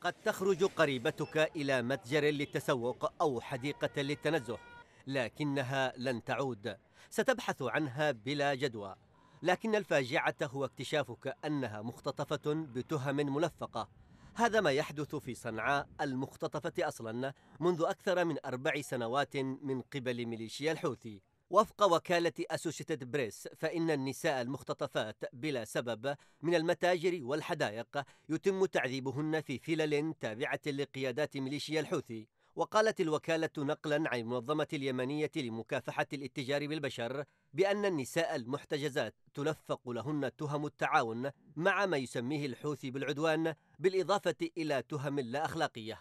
قد تخرج قريبتك إلى متجر للتسوق أو حديقة للتنزه لكنها لن تعود ستبحث عنها بلا جدوى لكن الفاجعة هو اكتشافك أنها مختطفة بتهم ملفقة هذا ما يحدث في صنعاء المختطفة أصلا منذ أكثر من أربع سنوات من قبل ميليشيا الحوثي وفق وكالة أسوشيتد بريس فإن النساء المختطفات بلا سبب من المتاجر والحدائق يتم تعذيبهن في فلل تابعة لقيادات ميليشيا الحوثي وقالت الوكالة نقلا عن المنظمة اليمنية لمكافحة الاتجار بالبشر بأن النساء المحتجزات تلفق لهن تهم التعاون مع ما يسميه الحوثي بالعدوان بالإضافة إلى تهم لا أخلاقية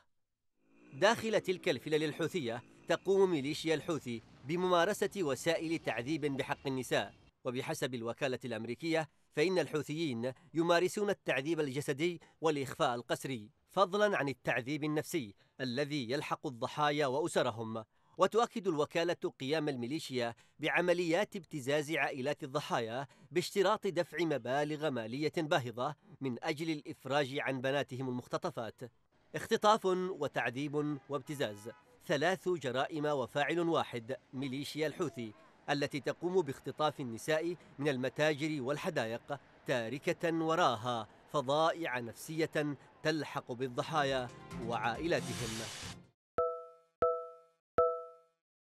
داخل تلك الفلل الحوثية تقوم ميليشيا الحوثي بممارسة وسائل تعذيب بحق النساء وبحسب الوكالة الأمريكية فإن الحوثيين يمارسون التعذيب الجسدي والإخفاء القسري فضلا عن التعذيب النفسي الذي يلحق الضحايا وأسرهم وتؤكد الوكالة قيام الميليشيا بعمليات ابتزاز عائلات الضحايا باشتراط دفع مبالغ مالية باهظة من أجل الإفراج عن بناتهم المختطفات اختطاف وتعذيب وابتزاز ثلاث جرائم وفاعل واحد ميليشيا الحوثي التي تقوم باختطاف النساء من المتاجر والحدائق تاركة وراها فضائع نفسية تلحق بالضحايا وعائلاتهم